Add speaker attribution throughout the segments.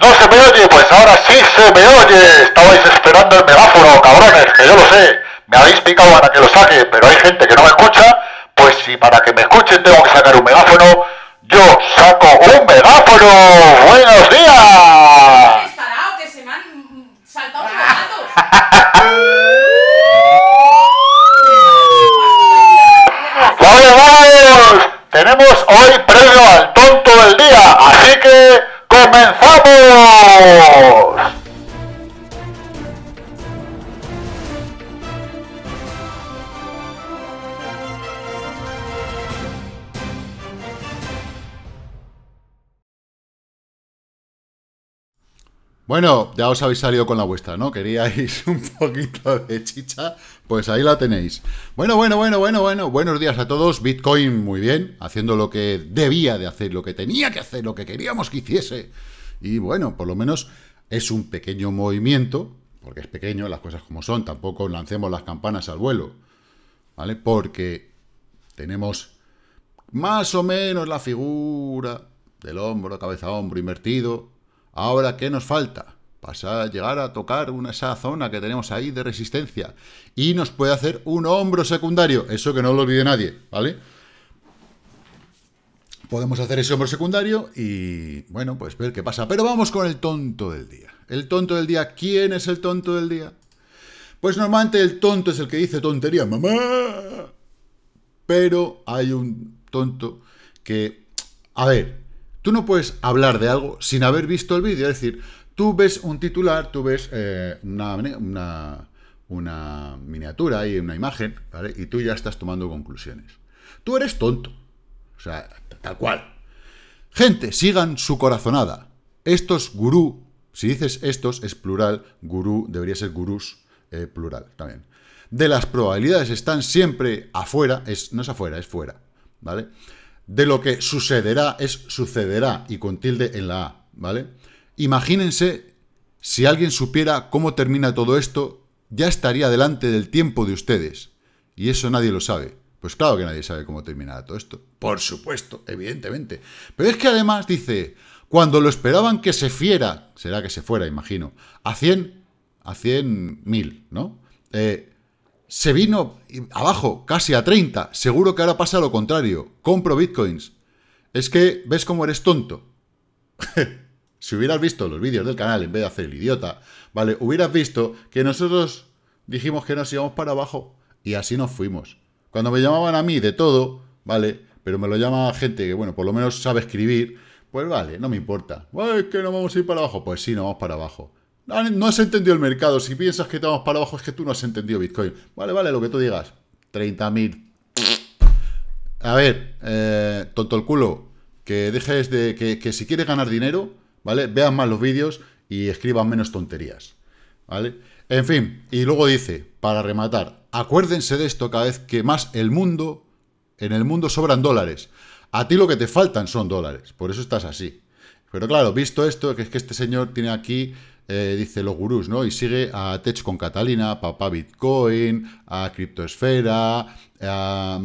Speaker 1: ¡No se me oye! Pues ahora sí se me oye. Estabais esperando el megáfono, cabrones, que yo lo sé. Me habéis picado para que lo saque, pero hay gente que no me escucha. Pues si para que me escuchen tengo que sacar un megáfono, yo saco un megáfono. ¡Buenos días! que se han saltado vamos! Tenemos hoy premio al tonto del día, así que comenzamos. Bueno, ya os habéis salido con la vuestra, ¿no? Queríais un poquito de chicha, pues ahí la tenéis. Bueno, bueno, bueno, bueno, bueno, buenos días a todos. Bitcoin muy bien, haciendo lo que debía de hacer, lo que tenía que hacer, lo que queríamos que hiciese. Y bueno, por lo menos es un pequeño movimiento, porque es pequeño, las cosas como son, tampoco lancemos las campanas al vuelo, ¿vale? Porque tenemos más o menos la figura del hombro, cabeza-hombro invertido, Ahora, ¿qué nos falta? Pasar, llegar a tocar una, esa zona que tenemos ahí de resistencia. Y nos puede hacer un hombro secundario. Eso que no lo olvide nadie, ¿vale? Podemos hacer ese hombro secundario y, bueno, pues ver qué pasa. Pero vamos con el tonto del día. El tonto del día, ¿quién es el tonto del día? Pues normalmente el tonto es el que dice tontería, mamá. Pero hay un tonto que, a ver, Tú no puedes hablar de algo sin haber visto el vídeo. Es decir, tú ves un titular, tú ves eh, una, miniatura y una imagen, ¿vale? Y tú ya estás tomando conclusiones. Tú eres tonto. O sea, tal cual. Gente, sigan su corazonada. Estos gurú, si dices estos, es plural, gurú, debería ser gurús, eh, plural también. De las probabilidades están siempre afuera, no es afuera, es fuera, ¿vale? de lo que sucederá es sucederá y con tilde en la A, ¿vale? Imagínense si alguien supiera cómo termina todo esto, ya estaría delante del tiempo de ustedes. Y eso nadie lo sabe. Pues claro que nadie sabe cómo terminará todo esto. Por supuesto, evidentemente. Pero es que además dice, cuando lo esperaban que se fiera, será que se fuera, imagino, a 100, a 100 mil, ¿no? Eh, se vino abajo, casi a 30. Seguro que ahora pasa lo contrario. Compro bitcoins. Es que ves cómo eres tonto. si hubieras visto los vídeos del canal en vez de hacer el idiota, ¿vale? Hubieras visto que nosotros dijimos que nos íbamos para abajo y así nos fuimos. Cuando me llamaban a mí de todo, ¿vale? Pero me lo llamaba gente que, bueno, por lo menos sabe escribir, pues vale, no me importa. Es que no vamos a ir para abajo. Pues sí, no vamos para abajo. Ah, no has entendido el mercado. Si piensas que estamos para abajo, es que tú no has entendido Bitcoin. Vale, vale, lo que tú digas. 30.000. A ver, eh, tonto el culo. Que dejes de. Que, que si quieres ganar dinero, ¿vale? Vean más los vídeos y escriban menos tonterías. ¿Vale? En fin, y luego dice, para rematar, acuérdense de esto cada vez que más el mundo. En el mundo sobran dólares. A ti lo que te faltan son dólares. Por eso estás así. Pero claro, visto esto, que es que este señor tiene aquí eh, dice los gurús, ¿no? Y sigue a Tech con Catalina, Papá Bitcoin, a Criptoesfera, a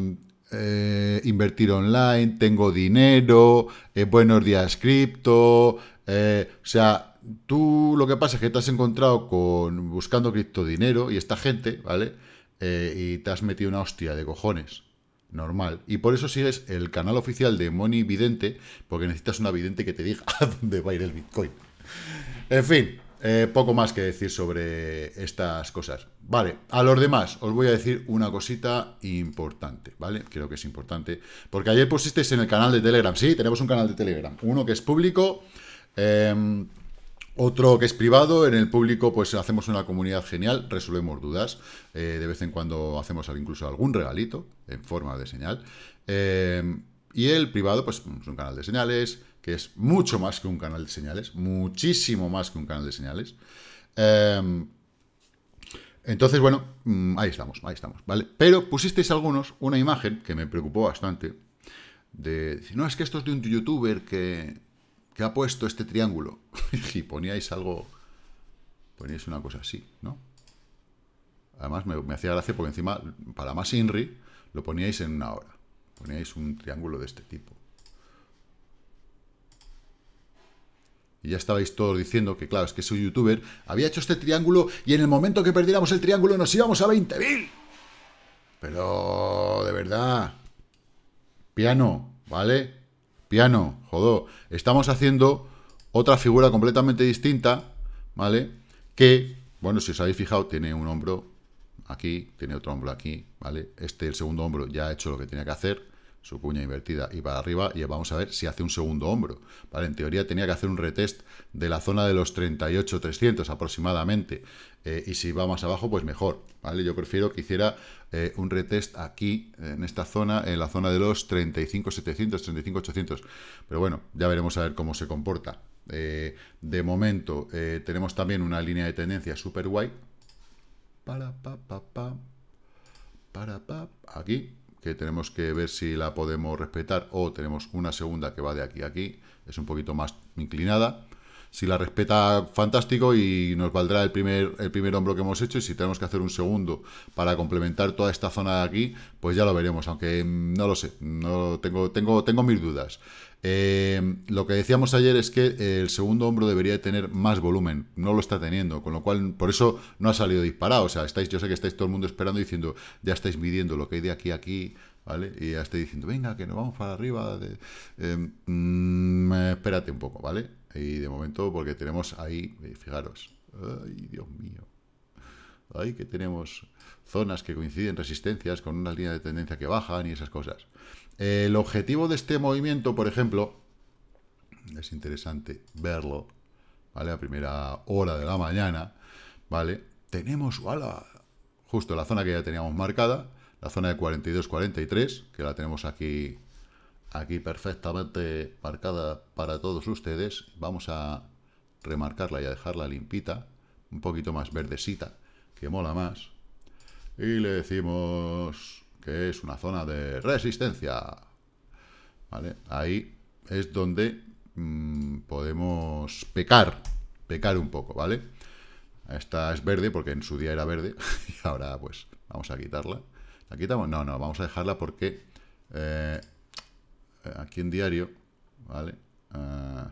Speaker 1: eh, Invertir Online, Tengo Dinero, eh, Buenos Días Cripto, o sea, tú lo que pasa es que te has encontrado con buscando dinero y esta gente, ¿vale? y te has metido una hostia de cojones normal. Y por eso sigues el canal oficial de Money Vidente, porque necesitas una vidente que te diga a dónde va a ir el Bitcoin. En fin, eh, poco más que decir sobre estas cosas. Vale, a los demás os voy a decir una cosita importante, ¿vale? Creo que es importante, porque ayer pusisteis en el canal de Telegram, sí, tenemos un canal de Telegram, uno que es público, em, otro que es privado, en el público pues hacemos una comunidad genial, resolvemos dudas, eh, de vez en cuando hacemos incluso algún regalito en forma de señal, em, y el privado pues es un canal de señales, es mucho más que un canal de señales, muchísimo más que un canal de señales. Em, entonces, bueno, mm, ahí estamos, ahí estamos, ¿vale? Pero pusisteis algunos una imagen que me preocupó bastante, de decir, no, es que esto es de un youtuber que, ha puesto este triángulo. y poníais algo, poníais una cosa así, ¿no? Además, me, me hacía gracia porque encima, para más INRI, lo poníais en una hora. Poníais un triángulo de este tipo. Y ya estabais todos diciendo que, claro, es que soy youtuber, había hecho este triángulo y en el momento que perdiéramos el triángulo nos íbamos a 20.000. Pero, de verdad. Piano, ¿vale? Piano, jodó. Estamos haciendo otra figura completamente distinta, ¿vale? Que, bueno, si os habéis fijado, tiene un hombro aquí, tiene otro hombro aquí, ¿vale? Este, el segundo hombro, ya ha hecho lo que tenía que hacer, su puña invertida y para arriba y vamos a ver si hace un segundo hombro. ¿vale? En teoría tenía que hacer un retest de la zona de los 38.300 aproximadamente eh, y si va más abajo pues mejor. ¿vale? Yo prefiero que hiciera eh, un retest aquí en esta zona, en la zona de los 35.700, 35.800. Pero bueno, ya veremos a ver cómo se comporta. Eh, de momento tenemos también una línea de tendencia súper guay. Para, pa, pa, pa. Para, pa. Aquí que tenemos que ver si la podemos respetar o tenemos una segunda que va de aquí a aquí, es un poquito más inclinada. Si la respeta, fantástico y nos valdrá el primer, el primer hombro que hemos hecho y si tenemos que hacer un segundo para complementar toda esta zona de aquí, pues ya lo veremos, aunque mm, no lo sé, no tengo, tengo, tengo mis dudas. Eh, lo que decíamos ayer es que el segundo hombro debería tener más volumen, no lo está teniendo, con lo cual por eso no ha salido disparado. O sea, estáis, yo sé que estáis todo el mundo esperando diciendo, ya estáis midiendo lo que hay de aquí a aquí, ¿vale? Y ya estáis diciendo, venga, que nos vamos para arriba. De, eh, mm, espérate un poco, ¿vale? Y de momento, porque tenemos ahí, eh, fijaros, ay, Dios mío, ahí que tenemos zonas que coinciden, resistencias con unas líneas de tendencia que bajan y esas cosas. El objetivo de este movimiento, por ejemplo, es interesante verlo, ¿vale? A primera hora de la mañana, ¿vale? Tenemos, Justo la zona que ya teníamos marcada, la zona de 42-43, que la tenemos aquí aquí perfectamente marcada para todos ustedes. Vamos a remarcarla y a dejarla limpita, un poquito más verdecita, que mola más. Y le decimos que es una zona de resistencia. ¿Vale? Ahí es donde mm, podemos pecar, pecar un poco, ¿vale? Esta es verde porque en su día era verde y ahora pues vamos a quitarla. ¿La quitamos? No, no, vamos a dejarla porque... Eh, eh, aquí en diario, ¿vale? Ah,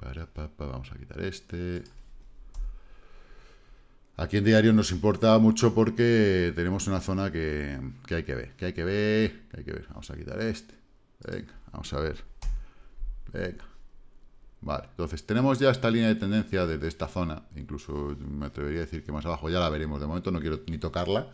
Speaker 1: para, vamos a quitar este. Aquí en diario nos importa mucho porque tenemos una zona que, hay que ver, que hay que ver, que hay que ver. Vamos a quitar este. Venga, vamos a ver. Venga. Vale, entonces tenemos ya esta línea de tendencia desde esta zona, incluso me atrevería a decir que más abajo ya la veremos, de momento no quiero ni tocarla.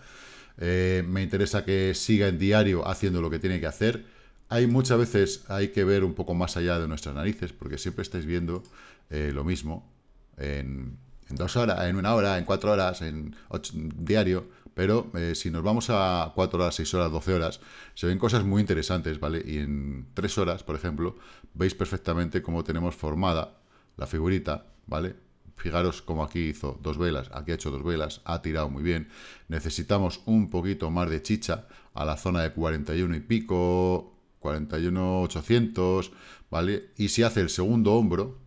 Speaker 1: Eh, me interesa que siga en diario haciendo lo que tiene que hacer. Hay muchas veces hay que ver un poco más allá de nuestras narices, porque siempre estáis viendo eh, lo mismo en, dos horas, en una hora, en cuatro horas, en diario. Pero eh, si nos vamos a cuatro horas, seis horas, doce horas, se ven cosas muy interesantes, ¿vale? Y en tres horas, por ejemplo, veis perfectamente cómo tenemos formada la figurita, ¿vale? fijaros cómo aquí hizo dos velas, aquí ha hecho dos velas, ha tirado muy bien. Necesitamos un poquito más de chicha a la zona de 41 y pico, 41,800, ¿vale? Y si hace el segundo hombro,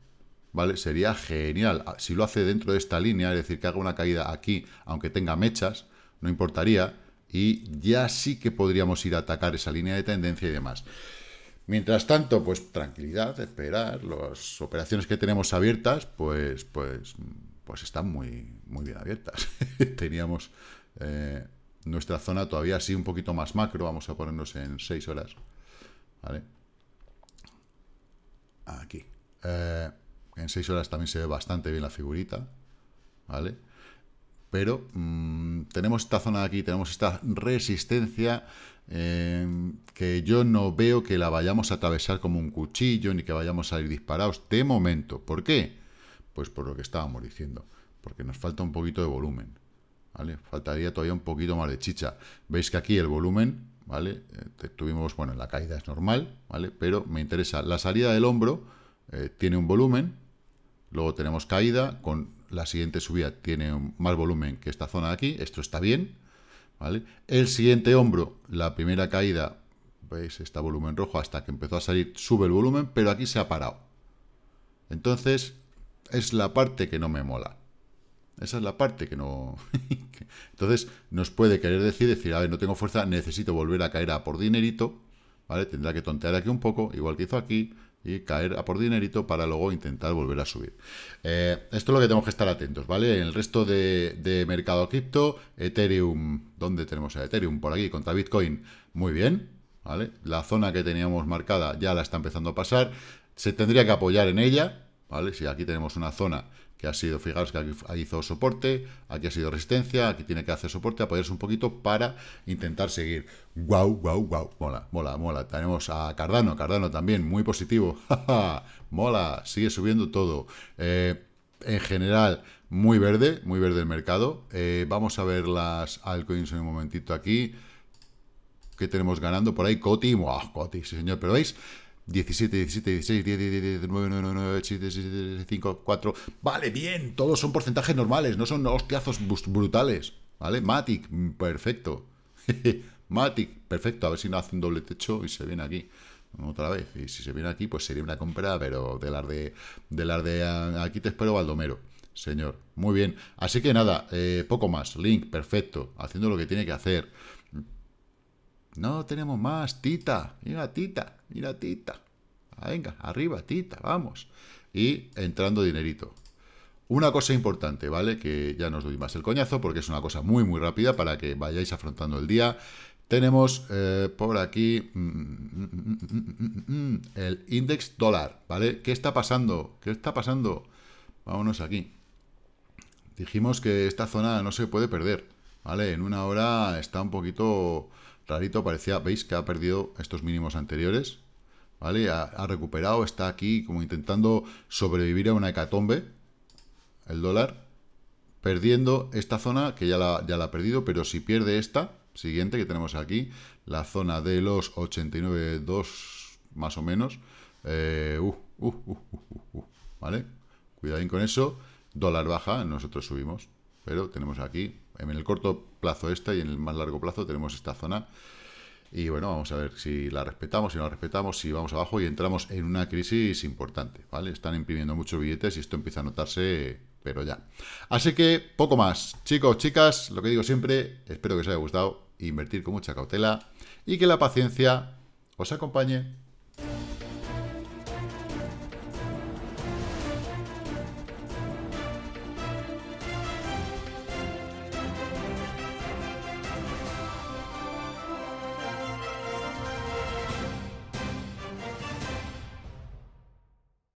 Speaker 1: ¿vale? Sería genial. Ah, si lo hace dentro de esta línea, es decir, que haga una caída aquí, aunque tenga mechas, no importaría. Y ya sí que podríamos ir a atacar esa línea de tendencia y demás. Mientras tanto, pues tranquilidad, esperar. Las operaciones que tenemos abiertas, pues, pues, pues están muy, muy bien abiertas. Teníamos eh, nuestra zona todavía así un poquito más macro, vamos a ponernos en 6 horas. ¿vale? Aquí. Eh, en 6 horas también se ve bastante bien la figurita, ¿vale? Pero mm, tenemos esta zona de aquí, tenemos esta resistencia em, que yo no veo que la vayamos a atravesar como un cuchillo ni que vayamos a ir disparados de momento. ¿Por qué? Pues por lo que estábamos diciendo, porque nos falta un poquito de volumen, ¿vale? Faltaría todavía un poquito más de chicha. Veis que aquí el volumen ¿vale? Este, tuvimos, bueno, la caída es normal, ¿vale? Pero me interesa la salida del hombro, eh, tiene un volumen, luego tenemos caída, con la siguiente subida tiene un, más volumen que esta zona de aquí, esto está bien, ¿vale? El siguiente hombro, la primera caída, veis, está volumen rojo, hasta que empezó a salir, sube el volumen, pero aquí se ha parado. Entonces, es la parte que no me mola. Esa es la parte que no... Entonces, nos puede querer decir, decir, a ver, no tengo fuerza, necesito volver a caer a por dinerito, ¿vale? Tendrá que tontear aquí un poco, igual que hizo aquí, y caer a por dinerito para luego intentar volver a subir. Eh, esto es lo que tenemos que estar atentos, ¿vale? En el resto de, de mercado cripto, Ethereum, ¿dónde tenemos a Ethereum? Por aquí, contra Bitcoin, muy bien, ¿vale? La zona que teníamos marcada ya la está empezando a pasar, se tendría que apoyar en ella, ¿vale? Si aquí tenemos una zona ha sido, fijaros que aquí hizo soporte, aquí ha sido resistencia, aquí tiene que hacer soporte, apoyarse un poquito para intentar seguir. Guau, guau, guau, mola, mola, mola. Tenemos a Cardano, Cardano también, muy positivo, mola, sigue subiendo todo. Eh, en general, muy verde, muy verde el mercado. Eh, vamos a ver las altcoins en un momentito aquí. que tenemos ganando por ahí? Coti, ¡Wow! Coti, sí señor, pero veis, 17, 17, 16, 10, 10, 10, 9, 9, 9, 7, 5, 4. Vale, bien, todos son porcentajes normales, no son hostiazos brutales. ¿Vale? Matic, mm, perfecto. Matic, perfecto. A ver si no hace un doble techo y se viene aquí. Otra vez. Y si se viene aquí, pues sería una compra, pero de las de. De de. Aquí te espero, Baldomero. Señor. Muy bien. Así que nada, eh, poco más. Link, perfecto. Haciendo lo que tiene que hacer. No tenemos más, Tita. Mira, Tita. Mira, Tita. Venga, arriba, Tita, vamos. Y entrando dinerito. Una cosa importante, ¿vale? Que ya no os doy más el coñazo porque es una cosa muy, muy rápida para que vayáis afrontando el día. Tenemos por aquí el index dólar, ¿vale? ¿Qué está pasando? ¿Qué está pasando? Vámonos aquí. Dijimos que esta zona no se puede perder, ¿vale? En una hora está un poquito rarito, parecía, veis que ha perdido estos mínimos anteriores, ¿vale? Ha, recuperado, está aquí como intentando sobrevivir a una hecatombe, el dólar, perdiendo esta zona, que ya la, ya la ha perdido, pero si pierde esta, siguiente que tenemos aquí, la zona de los 89.2 más o menos, eh, uh uh, uh, uh, uh, ¿vale? Cuidadín con eso, dólar baja, nosotros subimos, pero tenemos aquí en el corto plazo esta y en el más largo plazo tenemos esta zona. Y bueno, vamos a ver si la respetamos, si no la respetamos, si vamos abajo y entramos en una crisis importante, ¿vale? Están imprimiendo muchos billetes y esto empieza a notarse, pero ya. Así que poco más. Chicos, chicas, lo que digo siempre, espero que os haya gustado, invertir con mucha cautela y que la paciencia os acompañe.